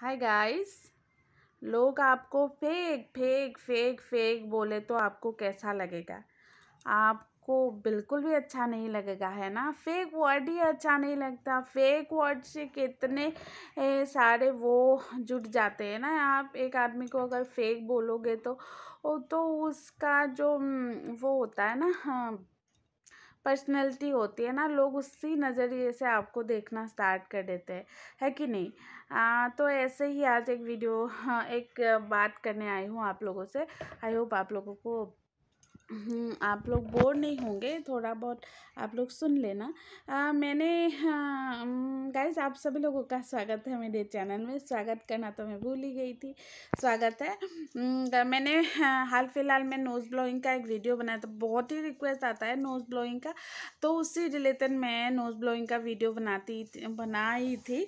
hi guys लोग आपको fake fake fake fake बोले तो आपको कैसा लगेगा आपको बिल्कुल भी अच्छा नहीं लगेगा है ना फेक वर्ड ही अच्छा नहीं लगता फेक वर्ड से कितने सारे वो जुट जाते हैं ना आप एक आदमी को अगर फेक बोलोगे तो तो उसका जो वो होता है ना हाँ, पर्सनैलिटी होती है ना लोग उसी नज़रिए से आपको देखना स्टार्ट कर देते हैं है कि नहीं आ, तो ऐसे ही आज एक वीडियो हाँ, एक बात करने आई हूँ आप लोगों से आई होप आप लोगों को हम्म, आप लोग बोर नहीं होंगे थोड़ा बहुत आप लोग सुन लेना आ, मैंने गाइस हाँ, आप सभी लोगों का स्वागत है मेरे चैनल में स्वागत करना तो मैं भूल ही गई थी स्वागत है हम्म, मैंने हाँ, हाल फिलहाल में नोज़ ब्लोइंग का एक वीडियो बनाया था बहुत ही रिक्वेस्ट आता है नोज़ ब्लोइंग का तो उससे रिलेटेड मैं नोज़ ब्लोइंग का वीडियो बनाती बनाई थी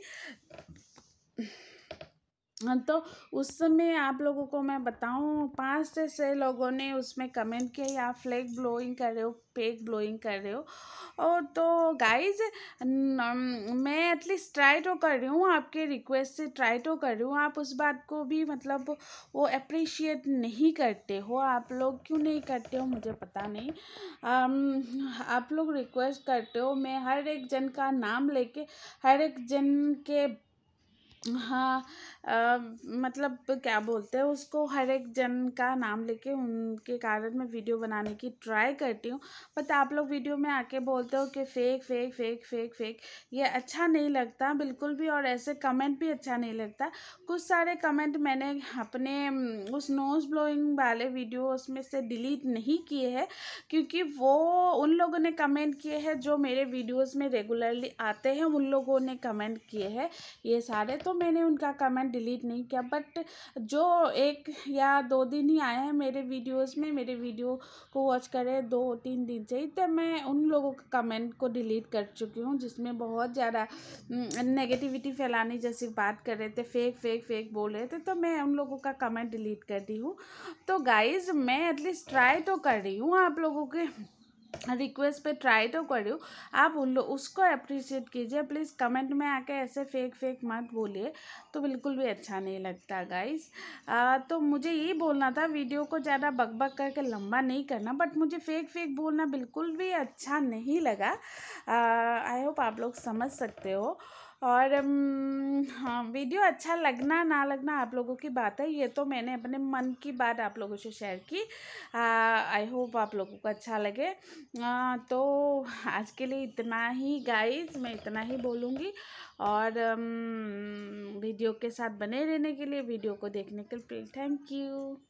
हाँ, तो उस समय आप लोगों को मैं बताऊं पाँच से छः लोगों ने उसमें कमेंट किया या फ्लैग ब्लोइंग कर रहे हो पेक ब्लोइंग कर रहे हो और तो गाइज मैं एटलीस्ट ट्राई तो कर रही हूँ आपके रिक्वेस्ट से ट्राई तो कर रही हूँ आप उस बात को भी मतलब वो अप्रिशिएट नहीं करते हो आप लोग क्यों नहीं करते हो मुझे पता नहीं आप लोग रिक्वेस्ट करते हो मैं हर एक जन का नाम लेके हर एक जन के हाँ मतलब क्या बोलते हैं उसको हर एक जन का नाम लेके उनके कारण मैं वीडियो बनाने की ट्राई करती हूँ बट आप लोग वीडियो में आके बोलते हो कि fake fake fake fake fake ये अच्छा नहीं लगता बिल्कुल भी और ऐसे कमेंट भी अच्छा नहीं लगता कुछ सारे कमेंट मैंने अपने उस नोज़ ब्लोइंग वाले वीडियो में से डिलीट नहीं किए हैं क्योंकि वो उन लोगों ने कमेंट किए हैं जो मेरे वीडियोज़ में रेगुलरली आते हैं उन लोगों ने कमेंट किए हैं ये सारे तो तो मैंने उनका कमेंट डिलीट नहीं किया बट जो एक या दो दिन ही आए हैं मेरे वीडियोस में मेरे वीडियो को वॉच करे दो तीन दिन से ही तो मैं उन लोगों के कमेंट को डिलीट कर चुकी हूँ जिसमें बहुत ज़्यादा नेगेटिविटी फैलाने जैसी बात कर रहे थे फेक फेक फेक बोल रहे थे तो मैं उन लोगों का कमेंट डिलीट कर दी हूँ तो गाइज़ मैं एटलीस्ट ट्राई तो कर रही हूँ आप लोगों के रिक्वेस्ट पे ट्राई तो करो आप उन लोग उसको अप्रिशिएट कीजिए प्लीज़ कमेंट में आके ऐसे फेक फेक मत बोलिए तो बिल्कुल भी अच्छा नहीं लगता गाइस तो मुझे ये बोलना था वीडियो को ज़्यादा बक बक करके लंबा नहीं करना बट मुझे फेक फेक बोलना बिल्कुल भी अच्छा नहीं लगा आई होप आप लोग समझ सकते हो और हाँ वीडियो अच्छा लगना ना लगना आप लोगों की बात है ये तो मैंने अपने मन की बात आप लोगों से शेयर की आई होप आप लोगों को अच्छा लगे आ, तो आज के लिए इतना ही गाइस मैं इतना ही बोलूँगी और वीडियो के साथ बने रहने के लिए वीडियो को देखने के लिए थैंक यू